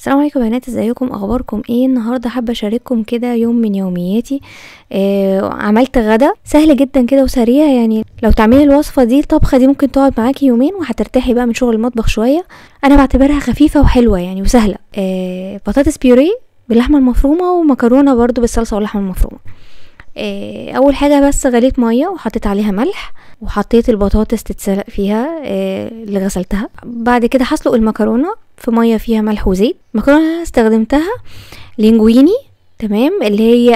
السلام عليكم بنات ازيكم اخباركم ايه النهارده حابه اشارككم كده يوم من يومياتي آه عملت غدا سهل جدا كده وسريع يعني لو تعملي الوصفه دي الطبخه دي ممكن تقعد معاكي يومين وهترتاحي بقى من شغل المطبخ شويه انا بعتبرها خفيفه وحلوه يعني وسهله آه بطاطس بيوريه باللحمه المفرومه ومكرونه برده بالصلصه واللحمه المفرومه آه اول حاجه بس غليت ميه وحطيت عليها ملح وحطيت البطاطس تتسلق فيها آه اللي غسلتها بعد كده هسلق المكرونه في ميه فيها ملح وزيت المكرونه استخدمتها لينجويني تمام اللي هي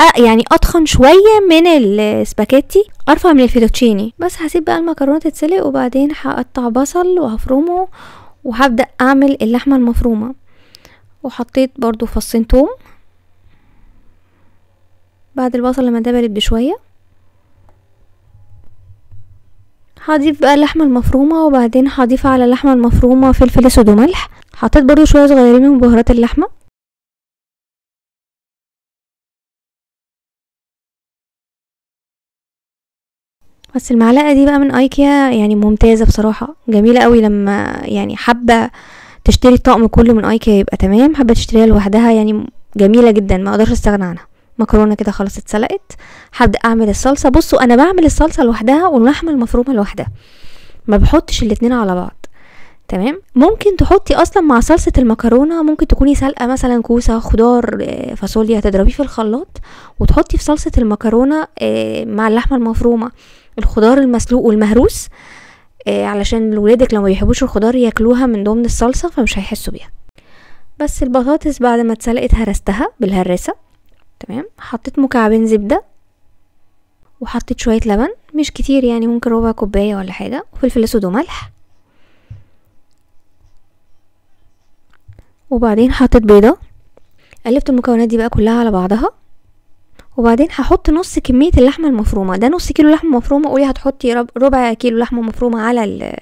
أه يعني اطخن شويه من السباكيتي ارفع من الفيتوتشيني بس هسيب بقى المكرونه تتسلق وبعدين هقطع بصل وهفرمه وهبدا اعمل اللحمه المفرومه وحطيت برضو فصين توم بعد البصل لما دبلت بشويه هضيف بقى اللحمة المفرومة وبعدين هضيف على اللحمة المفرومة فلفل اسود وملح حطيت برضو شوية صغيرين من بهارات اللحمة بس المعلقة دي بقى من ايكيا يعني ممتازة بصراحة جميلة قوي لما يعني حابة تشتري الطقم كله من ايكيا يبقى تمام حابة تشتريها لوحدها يعني جميلة جدا ما اقدرش استغنى عنها مكرونه كده خلاص اتسلقت هبدا اعمل الصلصه بصوا انا بعمل الصلصه لوحدها واللحمه المفرومه لوحدها ما بحطش الاتنين على بعض تمام ممكن تحطي اصلا مع صلصه المكرونه ممكن تكوني سالقه مثلا كوسه خضار آه، فاصوليا تضربيه في الخلاط وتحطي في صلصه المكرونه آه، مع اللحمه المفرومه الخضار المسلوق والمهروس آه، علشان ولادك لو ما بيحبوش الخضار ياكلوها من ضمن الصلصه فمش هيحسوا بيها بس البطاطس بعد ما اتسلقت هرستها بالهرسه تمام حطيت مكعبين زبدة وحطيت شوية لبن مش كتير يعني ممكن ربع كوباية ولا حاجة وفلفل اسود وملح وبعدين حطيت بيضة قلبت المكونات دي بقى كلها على بعضها وبعدين هحط نص كمية اللحمة المفرومة ده نص كيلو لحمة مفرومة قولي هتحطي ربع كيلو لحمة مفرومة على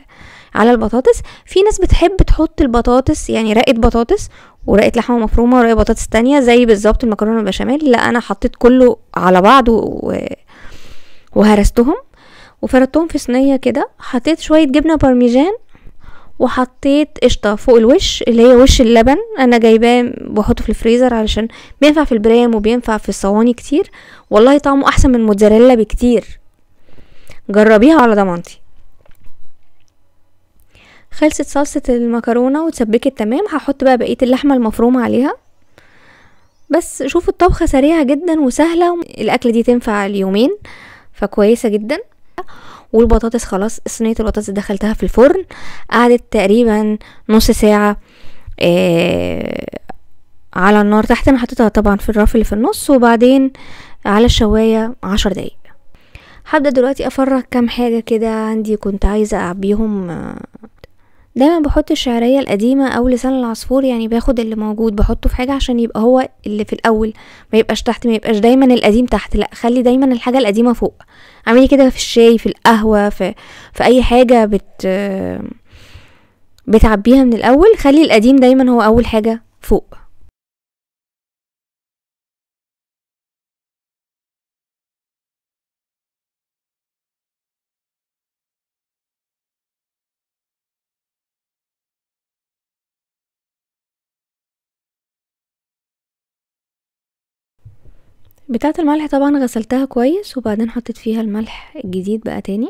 على البطاطس في ناس بتحب تحط البطاطس يعني رقة بطاطس ورقه لحمه مفرومه ورقه بطاطس تانية زي بالظبط المكرونه البشاميل لا انا حطيت كله على بعض و... وهرستهم وفردتهم في صينيه كده حطيت شويه جبنه بارميجان وحطيت قشطه فوق الوش اللي هي وش اللبن انا جايباه بحطه في الفريزر علشان بينفع في البرام وبينفع في الصواني كتير والله طعمه احسن من الموتزاريلا بكتير جربيها على ضمانتي خلصت صلصة المكرونة واتسبكت تمام هحط بقى بقية اللحمة المفرومة عليها بس شوفوا الطبخة سريعة جدا وسهلة الأكلة دي تنفع اليومين فكويسة جدا والبطاطس خلاص صينية البطاطس دخلتها في الفرن قعدت تقريبا نص ساعة آه على النار تحت انا حطيتها طبعا في الرف اللي في النص وبعدين على الشواية عشر دقايق هبدأ دلوقتي افرغ كام حاجة كده عندي كنت عايزة اعبيهم آه دايما بحط الشعريه القديمه او لسان العصفور يعني باخد اللي موجود بحطه في حاجه عشان يبقى هو اللي في الاول ما يبقاش تحت ما يبقاش دايما القديم تحت لا خلي دايما الحاجه القديمه فوق اعملي كده في الشاي في القهوه في في اي حاجه بت بتعبيها من الاول خلي القديم دايما هو اول حاجه فوق بتاعة الملح طبعا غسلتها كويس وبعدين حطيت فيها الملح الجديد بقى تاني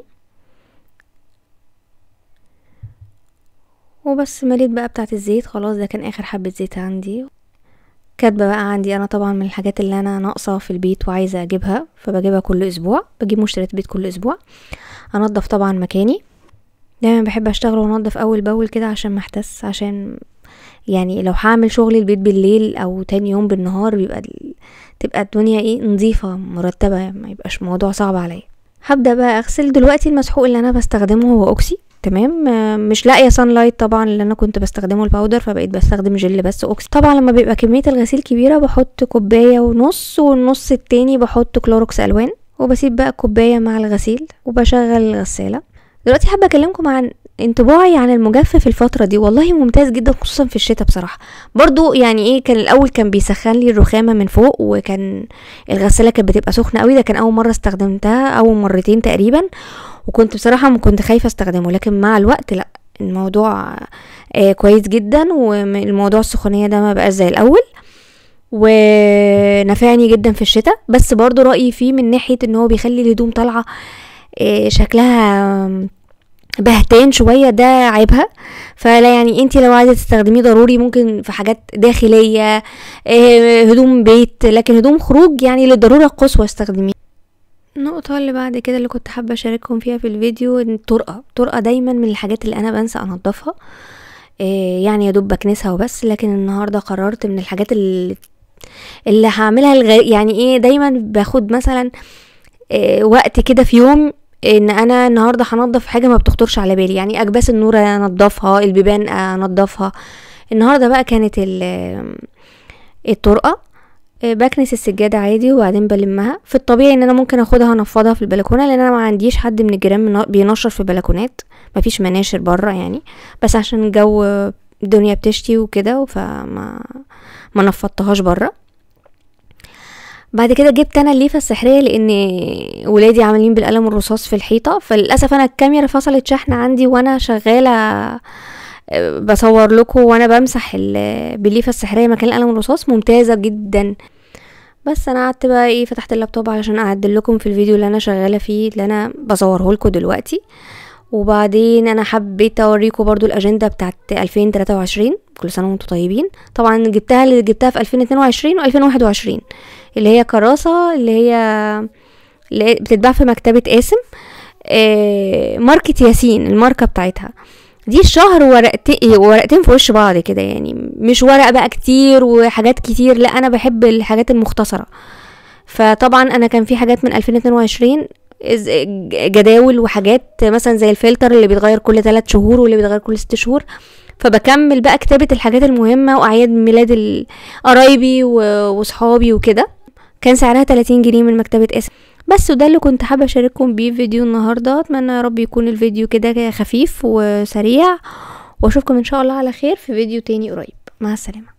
وبس مليت بقى بتاعة الزيت خلاص ده كان اخر حبة زيت عندي كاتبة بقى عندي انا طبعا من الحاجات اللي انا ناقصة في البيت وعايزة اجيبها فبجيبها كل اسبوع بجيب مشتريات بيت كل اسبوع انضف طبعا مكاني دايما بحب اشتغل وانضف اول باول كده عشان احتس عشان يعني لو هعمل شغل البيت بالليل او تاني يوم بالنهار بيبقى تبقى الدنيا ايه نظيفة مرتبة ما يبقاش موضوع صعب عليا هبدا بقى اغسل دلوقتي المسحوق اللي انا بستخدمه هو اوكسي تمام مش لاقيه سان لايت طبعا اللي انا كنت بستخدمه الباودر فبقيت بستخدم جل بس اوكسي طبعا لما بيبقى كميه الغسيل كبيره بحط كوبايه ونص والنص التاني بحط كلوروكس الوان وبسيب بقى الكوبايه مع الغسيل وبشغل الغساله دلوقتي حابه اكلمكم عن انطباعي عن المجفف الفترة دي والله ممتاز جدا خصوصا في الشتاء بصراحة برضو يعني ايه كان الاول كان بيسخن لي الرخامة من فوق وكان الغسالة كانت بتبقى سخنة قوي ده كان اول مرة استخدمتها او مرتين تقريبا وكنت بصراحة ما كنت خايفة استخدمه لكن مع الوقت لا الموضوع آه كويس جدا والموضوع السخونية ده ما بقى زي الاول ونفعني جدا في الشتاء بس برضو رأيي فيه من ناحية ان هو بيخلي الهدوم طالعة آه شكلها بهتان شوية ده عيبها فلا يعني انت لو عايزة تستخدميه ضروري ممكن في حاجات داخلية آه، هدوم بيت لكن هدوم خروج يعني للضرورة القصوى استخدميه النقطة اللي بعد كده اللي كنت حابة أشارككم فيها في الفيديو ان الطرقة الطرقة دايما من الحاجات اللي أنا بنسى أنضفها آه، يعني يا دوب بكنسها وبس لكن النهاردة قررت من الحاجات اللي اللي هعملها الغ... يعني ايه دايما باخد مثلا آه، وقت كده في يوم ان انا النهارده هنضف حاجه ما بتخطرش على بالي يعني اكباس النور انضفها البيبان انضفها النهارده بقى كانت الطرقه آه، بكنس السجاده عادي وبعدين بلمها في الطبيعي ان انا ممكن اخدها انفضها في البلكونه لان انا ما عنديش حد من الجيران بينشر في البلكونات مفيش مناشر بره يعني بس عشان الجو الدنيا بتشتي وكده فما ما نفضتهاش بره بعد كده جبت انا الليفه السحريه لان ولادي عاملين بالقلم الرصاص في الحيطه فللاسف انا الكاميرا فصلت شحن عندي وانا شغاله آه، بصور لكم وانا بمسح بالليفه السحريه مكان القلم الرصاص ممتازه جدا بس انا قعدت بقى ايه فتحت اللابتوب علشان اعدل لكم في الفيديو اللي انا شغاله فيه اللي انا بصوره لكم دلوقتي وبعدين انا حبيت اوريكم برضو الاجنده بتاعت 2023 كل سنه وانتم طيبين طبعا جبتها اللي جبتها في 2022 و2021 اللي هي كراسه اللي هي اللي بتتباع في مكتبه قاسم آه ماركه ياسين الماركه بتاعتها دي الشهر ورقتين ورقتين في وش بعض كده يعني مش ورق بقى كتير وحاجات كتير لا انا بحب الحاجات المختصره فطبعا انا كان في حاجات من 2022 جداول وحاجات مثلا زي الفلتر اللي بيتغير كل 3 شهور واللي بيتغير كل 6 شهور فبكمل بقى كتابة الحاجات المهمة وأعياد ميلاد قرايبي وصحابي وكده كان سعرها 30 جنيه من مكتبة اسم بس وده اللي كنت حابة أشارككم بيه فيديو النهاردة أتمنى يا رب يكون الفيديو كده خفيف وسريع وأشوفكم إن شاء الله على خير في فيديو تاني قريب مع السلامة